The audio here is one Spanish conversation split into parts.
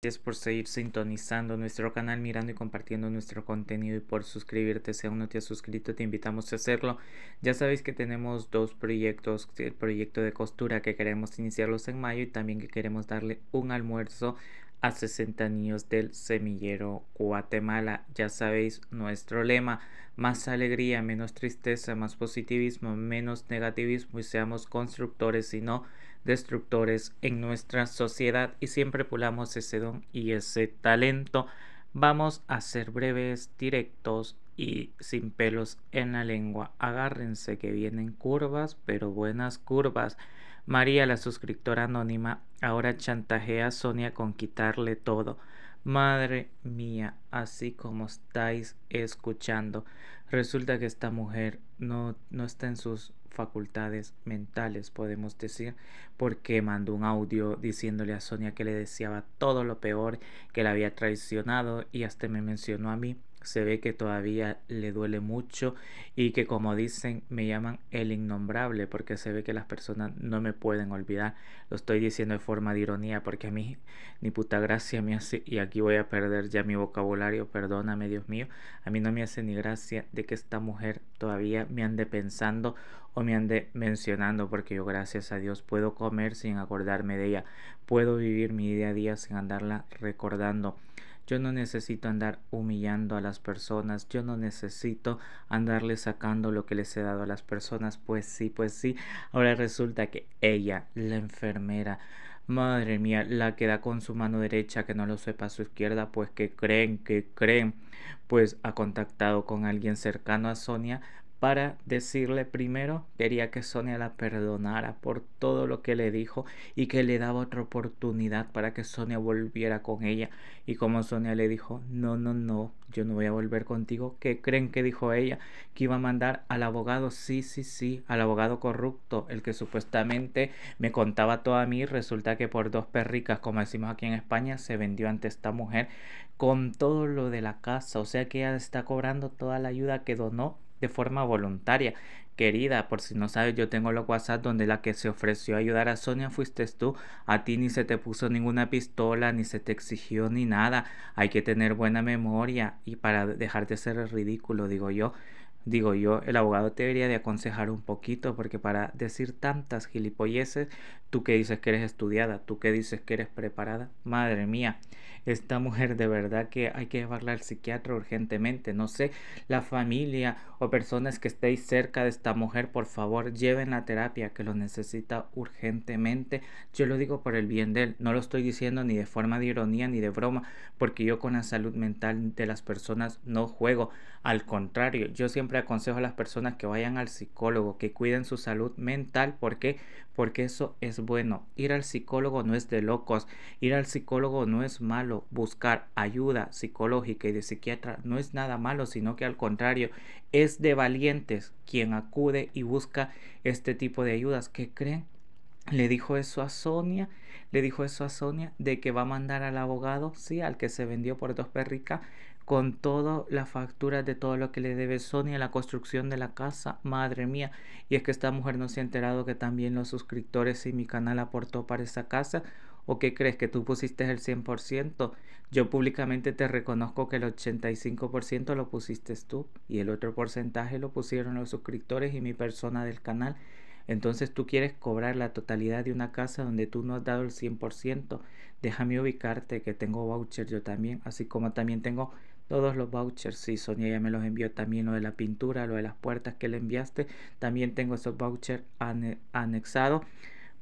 Gracias por seguir sintonizando nuestro canal, mirando y compartiendo nuestro contenido y por suscribirte. Si aún no te has suscrito, te invitamos a hacerlo. Ya sabéis que tenemos dos proyectos, el proyecto de costura que queremos iniciarlos en mayo y también que queremos darle un almuerzo a 60 niños del semillero Guatemala. Ya sabéis nuestro lema, más alegría, menos tristeza, más positivismo, menos negativismo y seamos constructores Si no destructores en nuestra sociedad y siempre pulamos ese don y ese talento. Vamos a ser breves, directos y sin pelos en la lengua. Agárrense que vienen curvas, pero buenas curvas. María, la suscriptora anónima, ahora chantajea a Sonia con quitarle todo. Madre mía, así como estáis escuchando, resulta que esta mujer no, no está en sus facultades mentales, podemos decir, porque mandó un audio diciéndole a Sonia que le deseaba todo lo peor, que la había traicionado y hasta me mencionó a mí se ve que todavía le duele mucho y que como dicen me llaman el innombrable porque se ve que las personas no me pueden olvidar. Lo estoy diciendo de forma de ironía porque a mí ni puta gracia me hace y aquí voy a perder ya mi vocabulario, perdóname Dios mío, a mí no me hace ni gracia de que esta mujer todavía me ande pensando o me ande mencionando porque yo gracias a Dios puedo comer sin acordarme de ella, puedo vivir mi día a día sin andarla recordando. Yo no necesito andar humillando a las personas, yo no necesito andarle sacando lo que les he dado a las personas, pues sí, pues sí. Ahora resulta que ella, la enfermera, madre mía, la que da con su mano derecha, que no lo sepa su izquierda, pues que creen, que creen, pues ha contactado con alguien cercano a Sonia para decirle primero, quería que Sonia la perdonara por todo lo que le dijo y que le daba otra oportunidad para que Sonia volviera con ella. Y como Sonia le dijo, no, no, no, yo no voy a volver contigo, ¿qué creen que dijo ella? Que iba a mandar al abogado, sí, sí, sí, al abogado corrupto, el que supuestamente me contaba todo a mí, resulta que por dos perricas, como decimos aquí en España, se vendió ante esta mujer con todo lo de la casa, o sea que ella está cobrando toda la ayuda que donó de forma voluntaria. Querida, por si no sabes, yo tengo los WhatsApp donde la que se ofreció a ayudar a Sonia fuiste tú. A ti ni se te puso ninguna pistola, ni se te exigió ni nada. Hay que tener buena memoria y para dejarte de ser ridículo, digo yo. Digo yo, el abogado te debería de aconsejar un poquito porque para decir tantas gilipolleces, tú que dices que eres estudiada, tú que dices que eres preparada, madre mía, esta mujer de verdad que hay que llevarla al psiquiatra urgentemente. No sé, la familia o personas que estéis cerca de esta mujer, por favor, lleven la terapia que lo necesita urgentemente. Yo lo digo por el bien de él, no lo estoy diciendo ni de forma de ironía ni de broma, porque yo con la salud mental de las personas no juego. Al contrario, yo siempre aconsejo a las personas que vayan al psicólogo, que cuiden su salud mental. ¿Por qué? Porque eso es bueno. Ir al psicólogo no es de locos. Ir al psicólogo no es malo. Buscar ayuda psicológica y de psiquiatra no es nada malo, sino que al contrario, es de valientes quien acude y busca este tipo de ayudas ¿Qué creen le dijo eso a Sonia, le dijo eso a Sonia de que va a mandar al abogado, sí, al que se vendió por dos perricas, con todas las facturas de todo lo que le debe Sonia, la construcción de la casa, madre mía. Y es que esta mujer no se ha enterado que también los suscriptores y mi canal aportó para esa casa. ¿O qué crees que tú pusiste el 100%? Yo públicamente te reconozco que el 85% lo pusiste tú y el otro porcentaje lo pusieron los suscriptores y mi persona del canal. Entonces tú quieres cobrar la totalidad de una casa donde tú no has dado el 100%. Déjame ubicarte que tengo voucher yo también, así como también tengo todos los vouchers. Sí, Sonia ya me los envió también lo de la pintura, lo de las puertas que le enviaste. También tengo esos vouchers anexado. anexados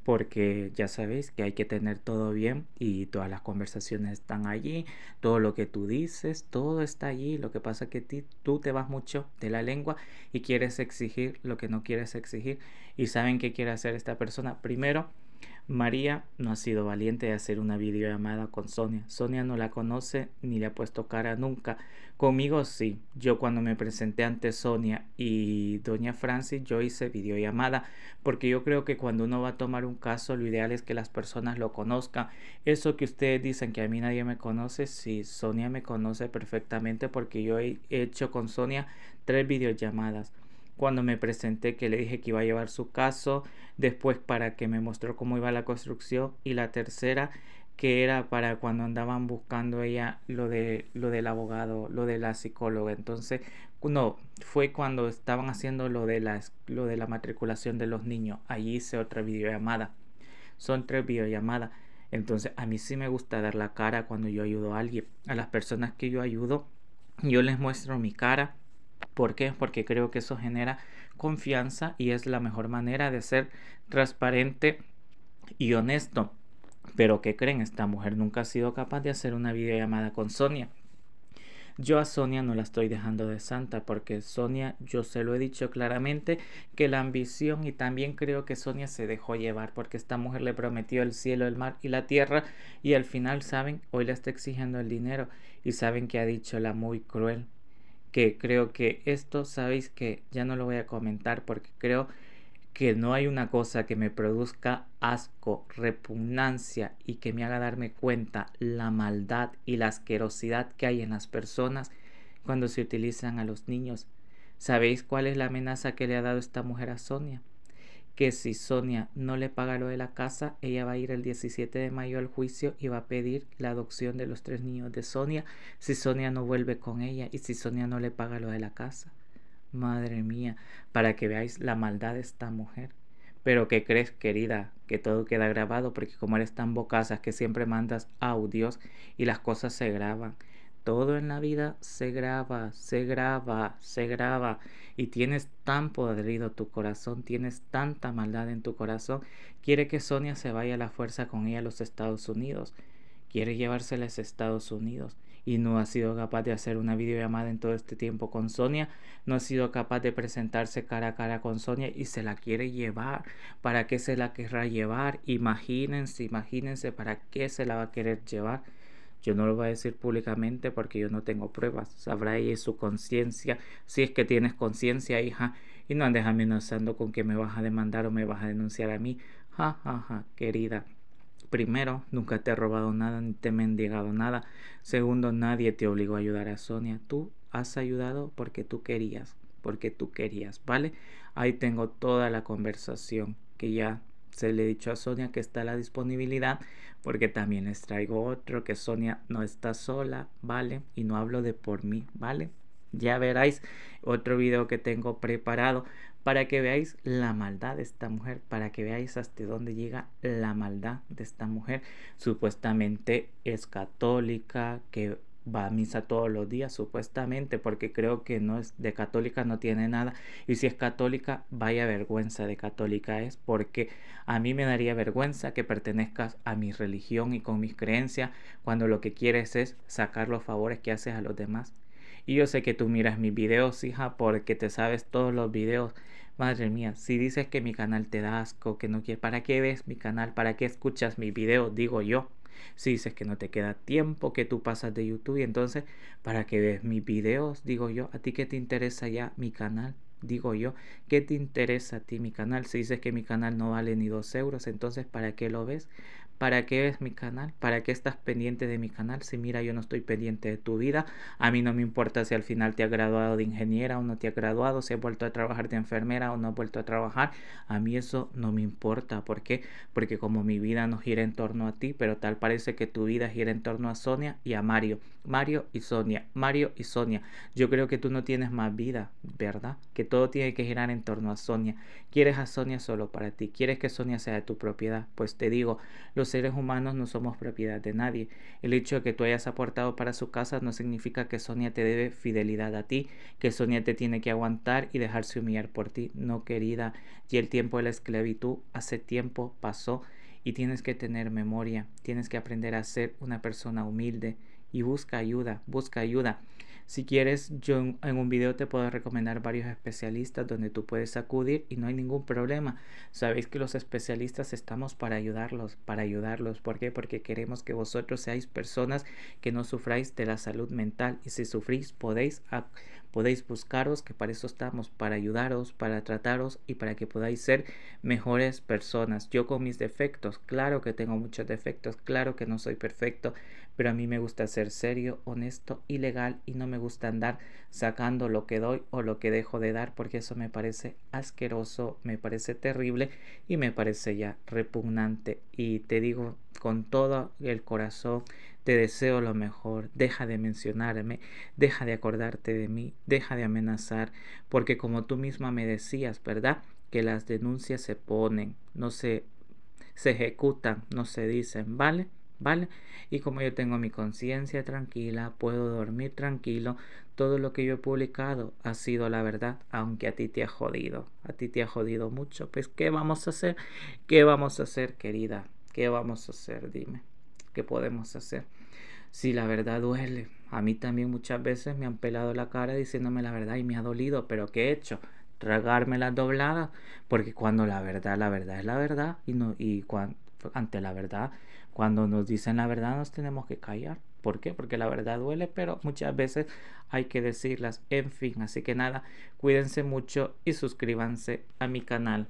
porque ya sabéis que hay que tener todo bien y todas las conversaciones están allí, todo lo que tú dices, todo está allí, lo que pasa es que ti, tú te vas mucho de la lengua y quieres exigir lo que no quieres exigir y saben qué quiere hacer esta persona. Primero, María no ha sido valiente de hacer una videollamada con Sonia. Sonia no la conoce ni le ha puesto cara nunca. Conmigo sí. Yo cuando me presenté ante Sonia y doña Francis, yo hice videollamada porque yo creo que cuando uno va a tomar un caso, lo ideal es que las personas lo conozcan. Eso que ustedes dicen que a mí nadie me conoce, sí, Sonia me conoce perfectamente porque yo he hecho con Sonia tres videollamadas cuando me presenté que le dije que iba a llevar su caso, después para que me mostró cómo iba la construcción y la tercera que era para cuando andaban buscando ella lo de lo del abogado, lo de la psicóloga. Entonces, no, fue cuando estaban haciendo lo de lo de la matriculación de los niños. Allí hice otra videollamada. Son tres videollamadas. Entonces, a mí sí me gusta dar la cara cuando yo ayudo a alguien. A las personas que yo ayudo, yo les muestro mi cara ¿Por qué? Porque creo que eso genera confianza y es la mejor manera de ser transparente y honesto. Pero ¿qué creen? Esta mujer nunca ha sido capaz de hacer una videollamada con Sonia. Yo a Sonia no la estoy dejando de santa porque Sonia, yo se lo he dicho claramente, que la ambición y también creo que Sonia se dejó llevar porque esta mujer le prometió el cielo, el mar y la tierra y al final, ¿saben? Hoy le está exigiendo el dinero y saben que ha dicho la muy cruel que creo que esto, sabéis que ya no lo voy a comentar porque creo que no hay una cosa que me produzca asco, repugnancia y que me haga darme cuenta la maldad y la asquerosidad que hay en las personas cuando se utilizan a los niños. ¿Sabéis cuál es la amenaza que le ha dado esta mujer a Sonia? que si Sonia no le paga lo de la casa, ella va a ir el 17 de mayo al juicio y va a pedir la adopción de los tres niños de Sonia si Sonia no vuelve con ella y si Sonia no le paga lo de la casa. Madre mía, para que veáis la maldad de esta mujer. Pero que crees, querida, que todo queda grabado, porque como eres tan bocazas que siempre mandas audios y las cosas se graban. Todo en la vida se graba, se graba, se graba. Y tienes tan podrido tu corazón, tienes tanta maldad en tu corazón. Quiere que Sonia se vaya a la fuerza con ella a los Estados Unidos. Quiere llevársela a los Estados Unidos. Y no ha sido capaz de hacer una videollamada en todo este tiempo con Sonia. No ha sido capaz de presentarse cara a cara con Sonia y se la quiere llevar. ¿Para qué se la querrá llevar? Imagínense, imagínense para qué se la va a querer llevar yo no lo voy a decir públicamente porque yo no tengo pruebas. Sabrá ella su conciencia, si es que tienes conciencia, hija, y no andes amenazando con que me vas a demandar o me vas a denunciar a mí. Ja, ja, ja, querida. Primero, nunca te he robado nada ni te he mendigado nada. Segundo, nadie te obligó a ayudar a Sonia. Tú has ayudado porque tú querías, porque tú querías, ¿vale? Ahí tengo toda la conversación que ya se le he dicho a Sonia que está la disponibilidad porque también les traigo otro que Sonia no está sola, ¿vale? Y no hablo de por mí, ¿vale? Ya veráis otro video que tengo preparado para que veáis la maldad de esta mujer, para que veáis hasta dónde llega la maldad de esta mujer. Supuestamente es católica, que va a misa todos los días supuestamente porque creo que no es de católica no tiene nada y si es católica vaya vergüenza de católica es porque a mí me daría vergüenza que pertenezcas a mi religión y con mis creencias cuando lo que quieres es sacar los favores que haces a los demás y yo sé que tú miras mis videos hija porque te sabes todos los videos Madre mía, si dices que mi canal te da asco, que no quieres, ¿para qué ves mi canal? ¿Para qué escuchas mis videos? Digo yo. Si dices que no te queda tiempo, que tú pasas de YouTube, y entonces, ¿para que ves mis videos? Digo yo, ¿a ti qué te interesa ya mi canal? Digo yo, ¿qué te interesa a ti mi canal? Si dices que mi canal no vale ni dos euros, entonces ¿para qué lo ves? ¿Para qué ves mi canal? ¿Para qué estás pendiente de mi canal? Si mira, yo no estoy pendiente de tu vida. A mí no me importa si al final te has graduado de ingeniera o no te has graduado, si has vuelto a trabajar de enfermera o no has vuelto a trabajar. A mí eso no me importa. ¿Por qué? Porque como mi vida no gira en torno a ti, pero tal parece que tu vida gira en torno a Sonia y a Mario. Mario y Sonia, Mario y Sonia. Yo creo que tú no tienes más vida, ¿verdad? Que todo tiene que girar en torno a Sonia. Quieres a Sonia solo para ti. Quieres que Sonia sea de tu propiedad. Pues te digo, los seres humanos no somos propiedad de nadie. El hecho de que tú hayas aportado para su casa no significa que Sonia te debe fidelidad a ti, que Sonia te tiene que aguantar y dejarse humillar por ti. No, querida, y el tiempo de la esclavitud hace tiempo pasó y tienes que tener memoria, tienes que aprender a ser una persona humilde y busca ayuda, busca ayuda. Si quieres, yo en, un video te puedo recomendar varios especialistas donde tú puedes acudir y no hay ningún problema. Sabéis que los especialistas estamos para ayudarlos, para ayudarlos. ¿Por qué? Porque queremos que vosotros seáis personas que no sufráis de la salud mental y si sufrís podéis, podéis buscaros, que para eso estamos, para ayudaros, para trataros y para que podáis ser mejores personas. Yo con mis defectos, claro que tengo muchos defectos, claro que no soy perfecto, pero a mí me gusta ser serio, honesto y legal y no me gusta andar sacando lo que doy o lo que dejo de dar porque eso me parece asqueroso, me parece terrible y me parece ya repugnante. Y te digo con todo el corazón, te deseo lo mejor, deja de mencionarme, deja de acordarte de mí, deja de amenazar, porque como tú misma me decías, ¿verdad? Que las denuncias se ponen, no se, se ejecutan, no se dicen, ¿vale? ¿vale? Y como yo tengo mi conciencia tranquila, puedo dormir tranquilo, todo lo que yo he publicado ha sido la verdad, aunque a ti te ha jodido, a ti te ha jodido mucho, pues ¿qué vamos a hacer? ¿Qué vamos a hacer, querida? ¿Qué vamos a hacer? Dime, ¿qué podemos hacer? Si la verdad duele, a mí también muchas veces me han pelado la cara diciéndome la verdad y me ha dolido, pero ¿qué he hecho? Tragarme las dobladas, porque cuando la verdad, la verdad es la verdad y, no, y cuando ante la verdad. Cuando nos dicen la verdad nos tenemos que callar. ¿Por qué? Porque la verdad duele, pero muchas veces hay que decirlas. En fin, así que nada, cuídense mucho y suscríbanse a mi canal.